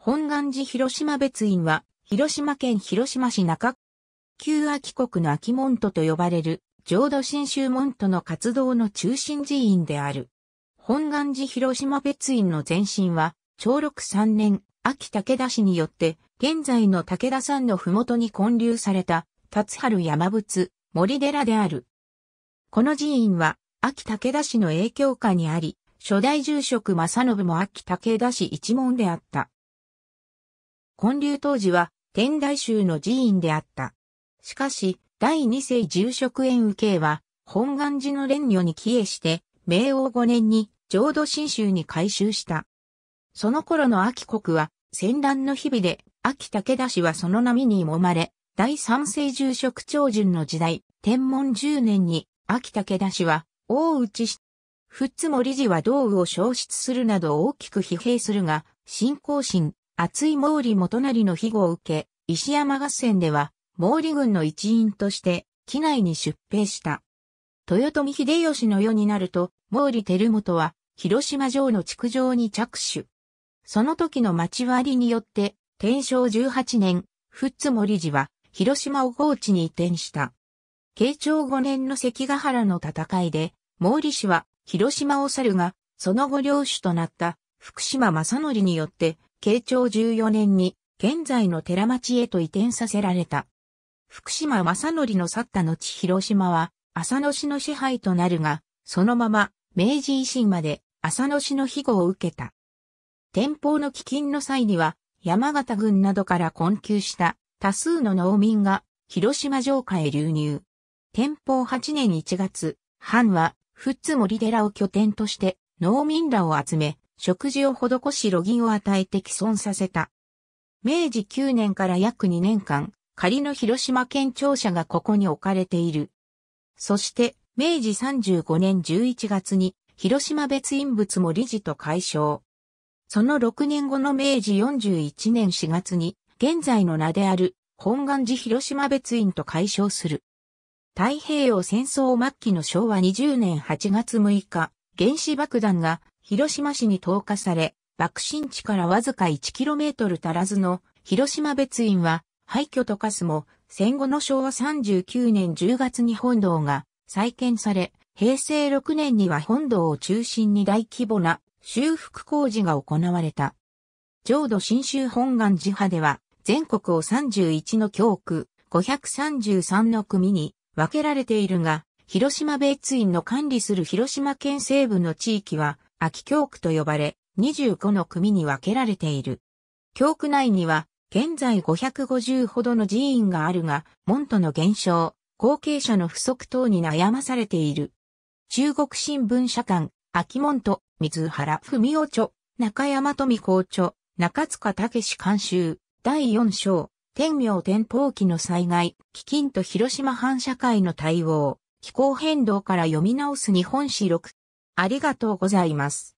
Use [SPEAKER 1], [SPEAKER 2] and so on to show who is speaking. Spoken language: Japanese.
[SPEAKER 1] 本願寺広島別院は、広島県広島市中旧秋国の秋門徒と呼ばれる、浄土真宗門徒の活動の中心寺院である。本願寺広島別院の前身は、長禄3年、秋武田氏によって、現在の武田山の麓に建立された、辰春山仏、森寺である。この寺院は、秋武田氏の影響下にあり、初代住職正信も秋武田氏一門であった。建立当時は天台宗の寺院であった。しかし、第二世住職園受けは、本願寺の蓮女に帰依して、明王五年に浄土真宗に改宗した。その頃の秋国は、戦乱の日々で、秋武田氏はその波に揉まれ、第三世住職長順の時代、天文十年に、秋武田氏は、大内し、つも理事は道具を消失するなど大きく疲弊するが、信仰心、厚い毛利元成の庇護を受け、石山合戦では、毛利軍の一員として、機内に出兵した。豊臣秀吉の世になると、毛利輝元は、広島城の築城に着手。その時の町割りによって、天正18年、富津森寺は、広島を高知に移転した。慶長5年の関ヶ原の戦いで、毛利氏は広島を去るが、その後領主となった福島正則によって慶長14年に現在の寺町へと移転させられた。福島正則の去った後広島は浅野市の支配となるが、そのまま明治維新まで浅野市の庇護を受けた。天保の基金の際には山形軍などから困窮した多数の農民が広島城下へ流入。天保8年1月、藩は富津森寺を拠点として農民らを集め、食事を施しロギを与えて既存させた。明治9年から約2年間、仮の広島県庁舎がここに置かれている。そして、明治35年11月に、広島別院物も理事と解消。その6年後の明治41年4月に、現在の名である、本願寺広島別院と解消する。太平洋戦争末期の昭和20年8月6日、原子爆弾が広島市に投下され、爆心地からわずか 1km 足らずの広島別院は廃墟と化すも、戦後の昭和39年10月に本堂が再建され、平成6年には本堂を中心に大規模な修復工事が行われた。浄土真宗本願寺派では、全国を31の教区、533の組に分けられているが、広島別院の管理する広島県西部の地域は、秋教区と呼ばれ、25の組に分けられている。教区内には、現在550ほどの寺院があるが、門徒の減少、後継者の不足等に悩まされている。中国新聞社館、秋門徒、水原文夫著、中山富校著、中塚武監修、第4章、天明天保期の災害、基金と広島反社会の対応、気候変動から読み直す日本史録。ありがとうございます。